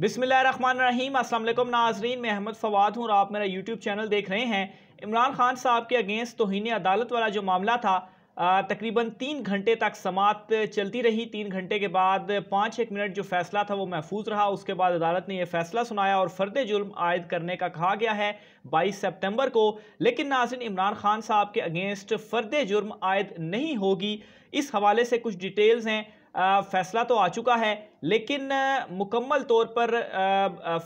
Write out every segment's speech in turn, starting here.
बिसमीम असल नाजरीन मैं अहमद फवाद हूँ और आप मेरा यूट्यूब चैनल देख रहे हैं इमरान खान साहब के अगेंस्ट तोहन अदालत वाला जो मामला था तकरीबन तीन घंटे तक समात चलती रही तीन घंटे के बाद पाँच एक मिनट जो फैसला था वो महफूज रहा उसके बाद अदालत ने यह फैसला सुनाया और फर्द जुर्म आयद करने का कहा गया है 22 सितंबर को लेकिन नाजिन इमरान खान साहब के अगेंस्ट फर्द जुर्म आयद नहीं होगी इस हवाले से कुछ डिटेल्स हैं फैसला तो आ चुका है लेकिन मुकम्मल तौर पर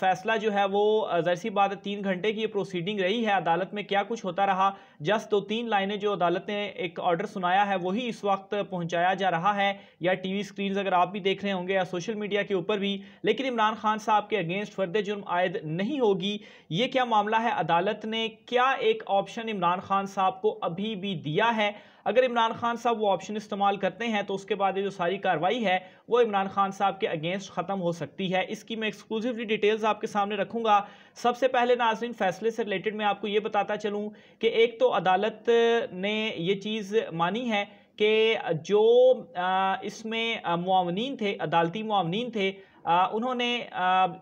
फैसला जो है वो जरसी बात तीन घंटे की ये प्रोसीडिंग रही है अदालत में क्या कुछ होता रहा जस्ट दो तीन लाइनें जो अदालत ने एक ऑर्डर सुनाया है वही इस वक्त पहुंचाया जा रहा है या टीवी स्क्रीन अगर आप भी देख रहे होंगे या सोशल मीडिया के ऊपर भी लेकिन इमरान खान साहब के अगेंस्ट फर्द जुर्म आयद नहीं होगी ये क्या मामला है अदालत ने क्या एक ऑप्शन इमरान खान साहब को अभी भी दिया है अगर इमरान खान साहब वो ऑप्शन इस्तेमाल करते हैं तो उसके बाद ये जो सारी कार्रवाई है वो इमरान खान साहब के अगेंस्ट ख़त्म हो सकती है इसकी मैं एक्सक्लूसिवली डिटेल्स आपके सामने रखूँगा सबसे पहले नाजरीन फैसले से रिलेटेड मैं आपको ये बताता चलूँ कि एक तो अदालत ने ये चीज़ मानी है कि जो इसमें मामनिन थे अदालती मामनिन थे उन्होंने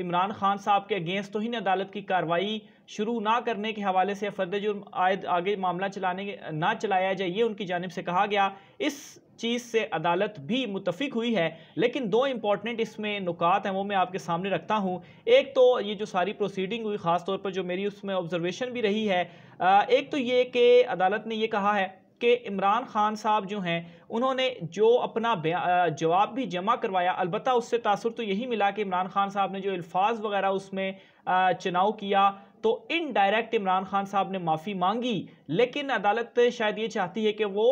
इमरान खान साहब के अगेंस्ट तोहन अदालत की कार्रवाई शुरू ना करने के हवाले से फर्द जुर्म आए आगे मामला चलाने ना चलाया जाए ये उनकी जानब से कहा गया इस चीज़ से अदालत भी मुतफिक हुई है लेकिन दो इम्पॉर्टेंट इसमें नुकात हैं वो मैं आपके सामने रखता हूँ एक तो ये जो सारी प्रोसीडिंग हुई ख़ास तौर पर जो मेरी उसमें ऑब्जर्वेशन भी रही है एक तो ये कि अदालत ने ये कहा है कि इमरान खान साहब जो हैं उन्होंने जो अपना जवाब भी जमा करवाया अलबत् उससे तासर तो यही मिला कि इमरान खान साहब ने जो अल्फाज वगैरह उसमें चुनाव किया तो इनडायरेक्ट इमरान खान साहब ने माफ़ी मांगी लेकिन अदालत शायद ये चाहती है कि वो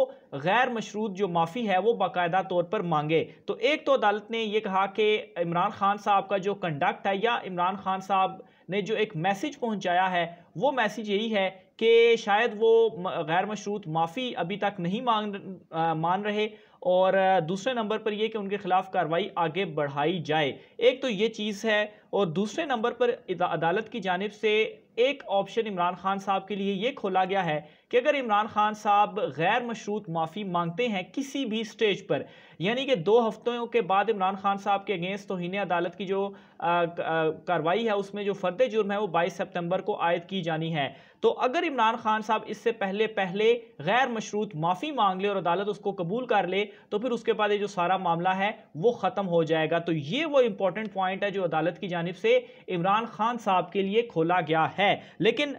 गैर मशरूत जो माफ़ी है वो बाकायदा तौर पर मांगे तो एक तो अदालत ने ये कहा कि इमरान खान साहब का जो कंडक्ट है या इमरान खान साहब ने जो एक मैसेज पहुंचाया है वो मैसेज यही है कि शायद वो गैर मशरूत माफ़ी अभी तक नहीं मांग मान रहे और दूसरे नंबर पर यह कि उनके ख़िलाफ़ कार्रवाई आगे बढ़ाई जाए एक तो ये चीज़ है और दूसरे नंबर पर अदालत की जानब से एक ऑप्शन इमरान खान साहब के लिए ये खोला गया है कि अगर इमरान खान साहब गैर मशरूत माफ़ी मांगते हैं किसी भी स्टेज पर यानी कि दो हफ्तों के बाद इमरान खान साहब के अगेंस्ट तोहन अदालत की जो कार्रवाई है उसमें जो फर्द जुर्म है वो बाईस सितंबर को आयद की जानी है तो अगर इमरान खान साहब इससे पहले पहले गैर मशरूत माफ़ी मांग ले और अदालत उसको कबूल कर ले तो फिर उसके बाद ये जो सारा मामला है वो ख़त्म हो जाएगा तो ये वो इंपॉर्टेंट पॉइंट है जो अदालत की जानब से इमरान खान साहब के लिए खोला गया है है लेकिन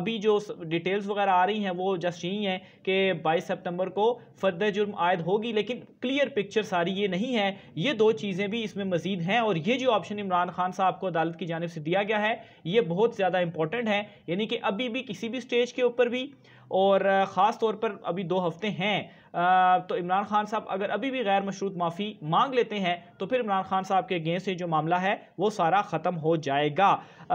अभी जो डिटेल्स वगैरह आ रही हैं वो जस्ट यही हैं कि 22 सितंबर को फर्द जुर्म आयद होगी लेकिन क्लियर पिक्चर सारी ये नहीं है ये दो चीज़ें भी इसमें मजीद हैं और ये जो ऑप्शन इमरान खान साहब को अदालत की जानब से दिया गया है ये बहुत ज़्यादा इंपॉर्टेंट है यानी कि अभी भी किसी भी स्टेज के ऊपर भी और ख़ास तौर पर अभी दो हफ्ते हैं तो इमरान खान साहब अगर अभी भी गैर मशरूत माफ़ी मांग लेते हैं तो फिर इमरान खान साहब के अगेंस्ट ये जो मामला है वो सारा ख़त्म हो जाएगा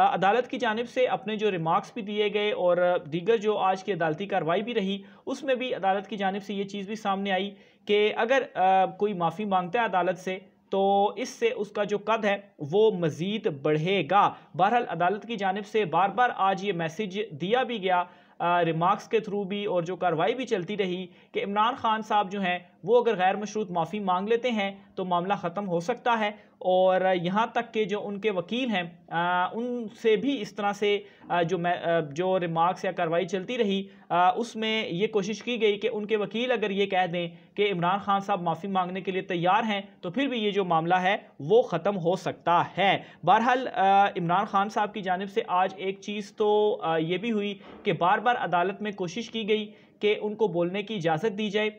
अदालत की जानब से अपने जो रिमार्क्स भी दिए गए और दीगर जो आज की अदालती कार्रवाई भी रही उसमें भी अदालत की जानब से ये चीज़ भी सामने आई कि अगर कोई माफ़ी मांगता है अदालत से तो इससे उसका जो कद है वो मज़ीद बढ़ेगा बहरहाल अदालत की जानब से बार बार आज ये मैसेज दिया भी गया रिमार्क्स के थ्रू भी और जो कार्रवाई भी चलती रही कि इमरान खान साहब जो हैं वो अगर गैर मशरूत माफ़ी मांग लेते हैं तो मामला ख़त्म हो सकता है और यहाँ तक के जो उनके वकील हैं उनसे भी इस तरह से जो मैं जो रिमार्क्स या कार्रवाई चलती रही उसमें ये कोशिश की गई कि उनके वकील अगर ये कह दें कि इमरान खान साहब माफ़ी मांगने के लिए तैयार हैं तो फिर भी ये जो मामला है वो ख़त्म हो सकता है बहरहाल इमरान खान साहब की जानब से आज एक चीज़ तो ये भी हुई कि बार बार अदालत में कोशिश की गई कि उनको बोलने की इजाज़त दी जाए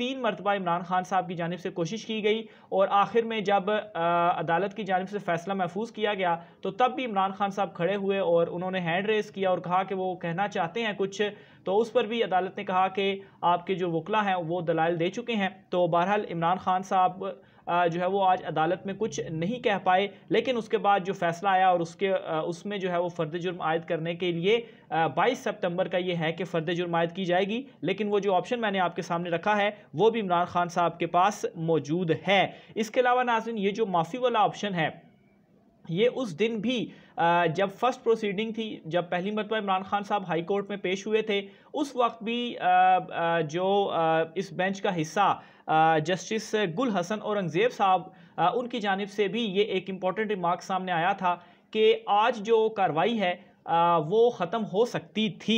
तीन मरतबा इमरान खान साहब की जानब से कोशिश की गई और आखिर में जब अदालत की जानब से फ़ैसला महफूज किया गया तो तब भी इमरान खान साहब खड़े हुए और उन्होंने हैंड रेस किया और कहा कि वो कहना चाहते हैं कुछ तो उस पर भी अदालत ने कहा कि आपके जो वकला हैं वो दलाल दे चुके हैं तो बहरहाल इमरान खान साहब जो है वो आज अदालत में कुछ नहीं कह पाए लेकिन उसके बाद जो फैसला आया और उसके उसमें जो है वो फ़र्द जुर्म आयद करने के लिए बाईस सितंबर का ये है कि फ़र्द जुर्म आयद की जाएगी लेकिन वो जो ऑप्शन मैंने आपके सामने रखा है वो भी इमरान खान साहब के पास मौजूद है इसके अलावा नाजिन ये जो माफ़ी वाला ऑप्शन है ये उस दिन भी जब फर्स्ट प्रोसीडिंग थी जब पहली मरतबा इमरान खान साहब हाई कोर्ट में पेश हुए थे उस वक्त भी जो इस बेंच का हिस्सा जस्टिस गुल हसन औरंगज़ेब साहब उनकी जानब से भी ये एक इम्पॉर्टेंट रिमार्क सामने आया था कि आज जो कार्रवाई है वो ख़त्म हो सकती थी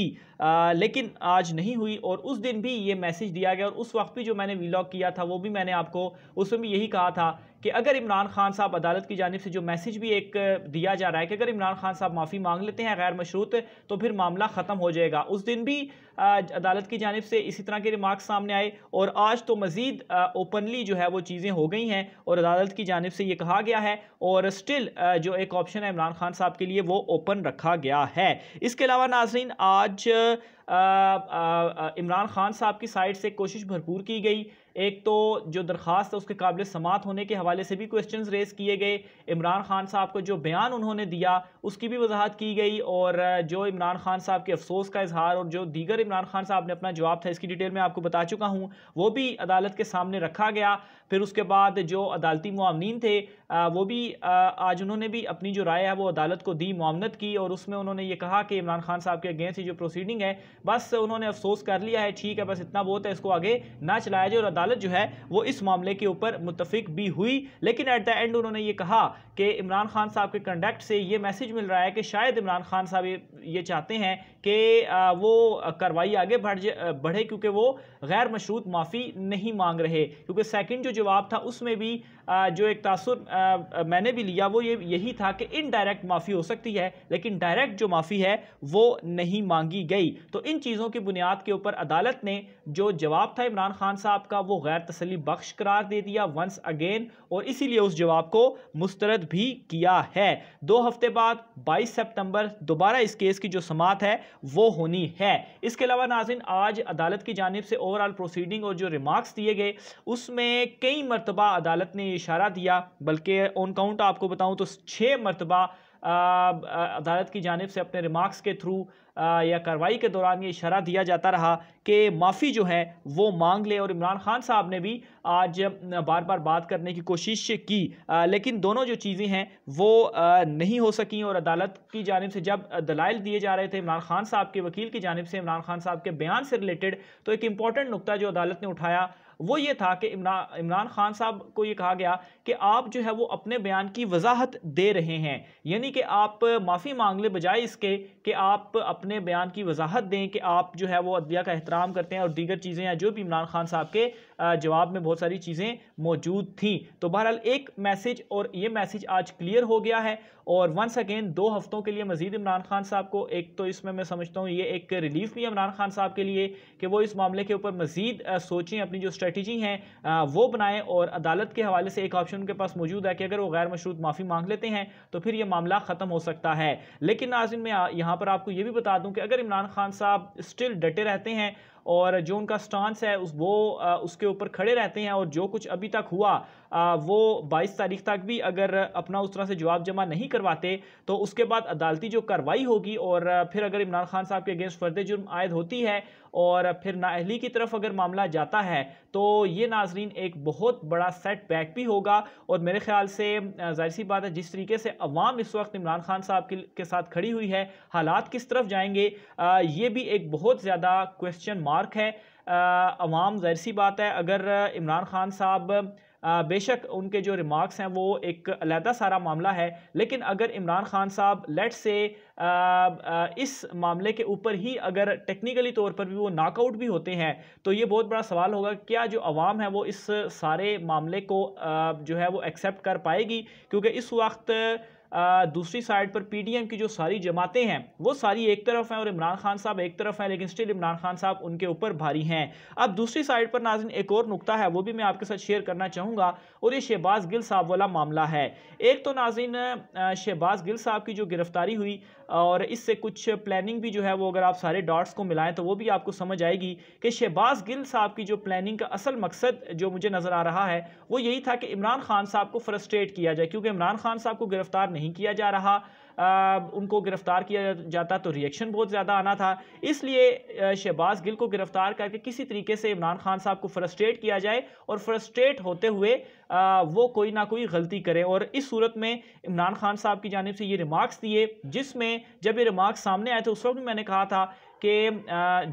लेकिन आज नहीं हुई और उस दिन भी ये मैसेज दिया गया और उस वक्त भी जो मैंने वीलॉग किया था वो भी मैंने आपको उसमें भी यही कहा था कि अगर इमरान खान साहब अदालत की जानब से जो मैसेज भी एक दिया जा रहा है कि अगर इमरान खान साहब माफ़ी मांग लेते हैं गैर मशरूत तो फिर मामला ख़त्म हो जाएगा उस दिन भी अदालत की जानब से इसी तरह के रिमार्क सामने आए और आज तो मज़ीद ओपनली जो है वो चीज़ें हो गई हैं और अदालत की जानब से ये कहा गया है और स्टिल जो एक ऑप्शन है इमरान खान साहब के लिए वो ओपन रखा गया है इसके अलावा नाजरीन आज इमरान खान साहब की साइड से कोशिश भरपूर की गई एक तो जो दरख्वास्त है उसके काबिल समात होने के हवाले से भी क्वेश्चन रेज किए गए इमरान खान साहब को जो बयान उन्होंने दिया उसकी भी वजाहत की गई और जो इमरान खान साहब के अफसोस का इजहार और जो दीगर इमरान खान साहब ने अपना जवाब था इसकी डिटेल में आपको बता चुका हूँ वो भी अदालत के सामने रखा गया फिर उसके बाद जो अदालती मामनीन थे वो भी आज उन्होंने भी अपनी जो राय है वो अदालत को दी मामनत की और उसमें उन्होंने ये कहा कि इमरान खान साहब के अगेंस्ट जो प्रोसीडिंग है बस उन्होंने अफसोस कर लिया है ठीक है बस इतना बहुत है इसको आगे ना चलाया जाए और अदालत जो है वो इस मामले के ऊपर मुतफिक भी हुई लेकिन एट द एंड उन्होंने ये कहा कि इमरान खान साहब के कंडक्ट से ये मैसेज मिल रहा है कि शायद इमरान खान साहब ये चाहते हैं कि वो कार्रवाई आगे बढ़ बढ़े क्योंकि वो गैर मशरूत माफ़ी नहीं मांग रहे क्योंकि सेकंड जो जवाब था उसमें भी जो एक तासर मैंने भी लिया वो ये यही था कि इनडायरेक्ट माफ़ी हो सकती है लेकिन डायरेक्ट जो माफ़ी है वो नहीं मांगी गई तो इन चीज़ों की बुनियाद के ऊपर अदालत ने जो जवाब था इमरान खान साहब का वो गैर तसली बख्श करार दे दिया वंस अगेन और इसीलिए उस जवाब को मुस्तरद भी किया है दो हफ्ते बाद 22 सितंबर दोबारा इस केस की जो समात है वो होनी है इसके अलावा नाजिन आज अदालत की जानब से ओवरऑल प्रोसीडिंग और जो रिमार्क्स दिए गए उसमें कई मरतबा अदालत ने ये इशारा दिया बल्कि ऑन काउंट आपको बताऊँ तो छः मरतबा अदालत की जानब से अपने रिमार्क्स के थ्रू या कार्रवाई के दौरान ये इशारा दिया जाता रहा कि माफ़ी जो है वो मांग ले और इमरान खान साहब ने भी आज बार बार बात करने की कोशिश की लेकिन दोनों जो चीज़ें हैं वो नहीं हो सकें और अदालत की जानब से जब दलाइल दिए जा रहे थे इमरान खान साहब के वकील की जानब से इमरान खान साहब के बयान से रिलेटेड तो एक इम्पॉर्टेंट नुकता जो अदालत ने उठाया वो ये था कि इमरान इमरान खान साहब को ये कहा गया कि आप जो है वो अपने बयान की वजाहत दे रहे हैं यानी कि आप माफ़ी मांग ले बजाय इसके कि आप अपने बयान की वजाहत दें कि आप जो है वो अदलिया का एहतराम करते हैं और दीगर चीज़ें या जो भी इमरान खान साहब के जवाब में बहुत सारी चीज़ें मौजूद थी तो बहरहाल एक मैसेज और ये मैसेज आज क्लियर हो गया है और वंस अगेन दो हफ्तों के लिए मजीद इमरान खान साहब को एक तो इसमें मैं समझता हूँ ये एक रिलीफ भी इमरान खान साहब के लिए कि वो इस मामले के ऊपर मजीद सोचें अपनी जो स्ट्रेटजी है वो बनाएं और अदालत के हवाले से एक ऑप्शन उनके पास मौजूद है कि अगर वो गैर मशरूत माफ़ी मांग लेते हैं तो फिर ये मामला ख़त्म हो सकता है लेकिन नाजिन मैं यहाँ पर आपको ये भी बता दूँ कि अगर इमरान खान साहब स्टिल डटे रहते हैं और जो उनका स्टांस है उस वो उसके ऊपर खड़े रहते हैं और जो कुछ अभी तक हुआ वो 22 तारीख तक भी अगर अपना उस तरह से जवाब जमा नहीं करवाते तो उसके बाद अदालती जो कार्रवाई होगी और फिर अगर इमरान खान साहब के अगेंस्ट फर्द जुर्म आयद होती है और फिर नाहली की तरफ अगर मामला जाता है तो ये नाजरीन एक बहुत बड़ा सेट बैक भी होगा और मेरे ख्याल से जाहिर सी बात है जिस तरीके से अवाम इस वक्त इमरान खान साहब के साथ खड़ी हुई है हालात किस तरफ जाएंगे ये भी एक बहुत ज़्यादा क्वेश्चन मार्क है अवाम जाहिर सी बात है अगर इमरान खान साहब बेशक उनके जो रिमार्क्स हैं वो एक अलहदा सारा मामला है लेकिन अगर इमरान खान साहब लेट से आ, आ, इस मामले के ऊपर ही अगर टेक्निकली तौर पर भी वो नाकआउट भी होते हैं तो ये बहुत बड़ा सवाल होगा क्या जो आवाम है वो इस सारे मामले को आ, जो है वो एक्सेप्ट कर पाएगी क्योंकि इस वक्त दूसरी साइड पर पीडीएम की जो सारी जमातें हैं वो सारी एक तरफ हैं और इमरान खान साहब एक तरफ हैं लेकिन स्टिल इमरान खान साहब उनके ऊपर भारी हैं अब दूसरी साइड पर नाजिन एक और नुकता है वो भी मैं आपके साथ शेयर करना चाहूँगा और ये शहबाज गिल साहब वाला मामला है एक तो नाजिन शहबाज गिल साहब की जो गिरफ्तारी हुई और इससे कुछ प्लानिंग भी जो है वो अगर आप सारे डॉट्स को मिलाएं तो वो भी आपको समझ आएगी कि शहबाज गिल साहब की जो प्लानिंग का असल मकसद जो मुझे नज़र आ रहा है वो यही था कि इमरान खान साहब को फ्रस्ट्रेट किया जाए क्योंकि इमरान खान साहब को गिरफ़्तार नहीं किया जा रहा उनको गिरफ़्तार किया जाता तो रिएक्शन बहुत ज़्यादा आना था इसलिए शहबाज गिल को गिरफ़्तार करके किसी तरीके से इमरान खान साहब को फ्रस्ट्रेट किया जाए और फ्रस्ट्रेट होते हुए वो कोई ना कोई गलती करे और इस सूरत में इमरान खान साहब की जानब से ये रिमार्क्स दिए जिसमें जब ये रिमार्क्स सामने आए थे तो उस वक्त भी मैंने कहा था कि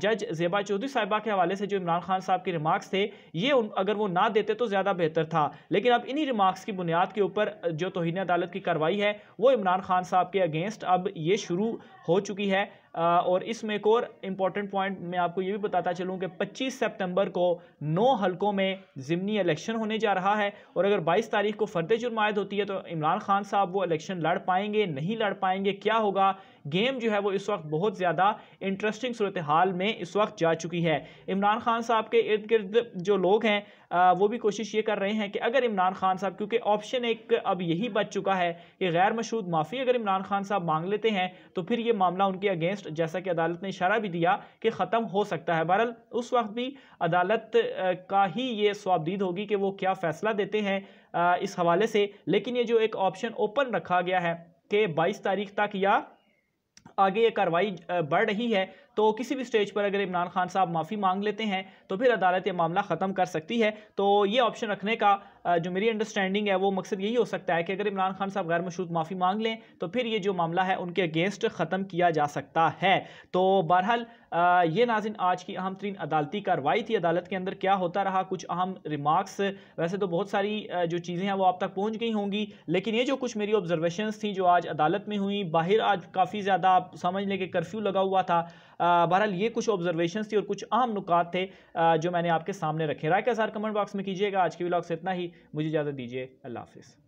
जज जेबा चौधरी साहिबा के हवाले से जो इमरान खान साहब के रिमार्क्स थे ये उन, अगर वो ना देते तो ज़्यादा बेहतर था लेकिन अब इन्हीं रिमार्क्स की बुनियाद के ऊपर जो तोहनी अदालत की कार्रवाई है वो इमरान खान साहब के अगेंस्ट अब ये शुरू हो चुकी है और इसमें एक और इम्पॉर्टेंट पॉइंट मैं आपको ये भी बताता चलूँ कि 25 सितंबर को नौ हलकों में ज़मनी इलेक्शन होने जा रहा है और अगर 22 तारीख को फर्द जुर्मायद होती है तो इमरान खान साहब वो इलेक्शन लड़ पाएंगे नहीं लड़ पाएंगे क्या होगा गेम जो है वो इस वक्त बहुत ज़्यादा इंटरेस्टिंग सूरत हाल में इस वक्त जा चुकी है इमरान खान साहब के इर्द गिर्द जो लोग हैं वो भी कोशिश ये कर रहे हैं कि अगर इमरान खान साहब क्योंकि ऑप्शन एक अब यही बच चुका है कि गैर मशहूद माफ़ी अगर इमरान खान साहब मांग लेते हैं तो फिर ये मामला उनके अगेंस्ट अगस्त जैसा कि अदालत ने इशारा भी दिया कि ख़त्म हो सकता है बहरहाल उस वक्त भी अदालत का ही ये स्वाबदीद होगी कि वो क्या फ़ैसला देते हैं इस हवाले से लेकिन ये जो एक ऑप्शन ओपन रखा गया है कि बाईस तारीख तक या आगे ये कार्रवाई बढ़ रही है तो किसी भी स्टेज पर अगर इमरान खान साहब माफ़ी मांग लेते हैं तो फिर अदालत ये मामला ख़त्म कर सकती है तो ये ऑप्शन रखने का जो मेरी अंडरस्टैंडिंग है वो मकसद यही हो सकता है कि अगर इमरान खान साहब गैर मशरूत माफ़ी मांग लें तो फिर ये जो मामला है उनके अगेंस्ट ख़त्म किया जा सकता है तो बहरहाल ये नाजिन आज की अहम तरीन अदालती कार्रवाई थी अदालत के अंदर क्या होता रहा कुछ अहम रिमार्क्स वैसे तो बहुत सारी जो चीज़ें हैं वो आप तक पहुँच गई होंगी लेकिन ये जो कुछ मेरी ऑब्जर्वेशन थी जो आज अदालत में हुई बाहर आज काफ़ी ज़्यादा आप समझ लें कि कर्फ्यू लगा हुआ था बहरहाल ये कुछ ऑब्जर्वेशन थी और कुछ आम नुकात थे जो मैंने आपके सामने रखे राय का सार कमेंट बॉक्स में कीजिएगा आज के ब्लॉग से इतना ही मुझे इजाज़त दीजिए अल्लाह हाफिज़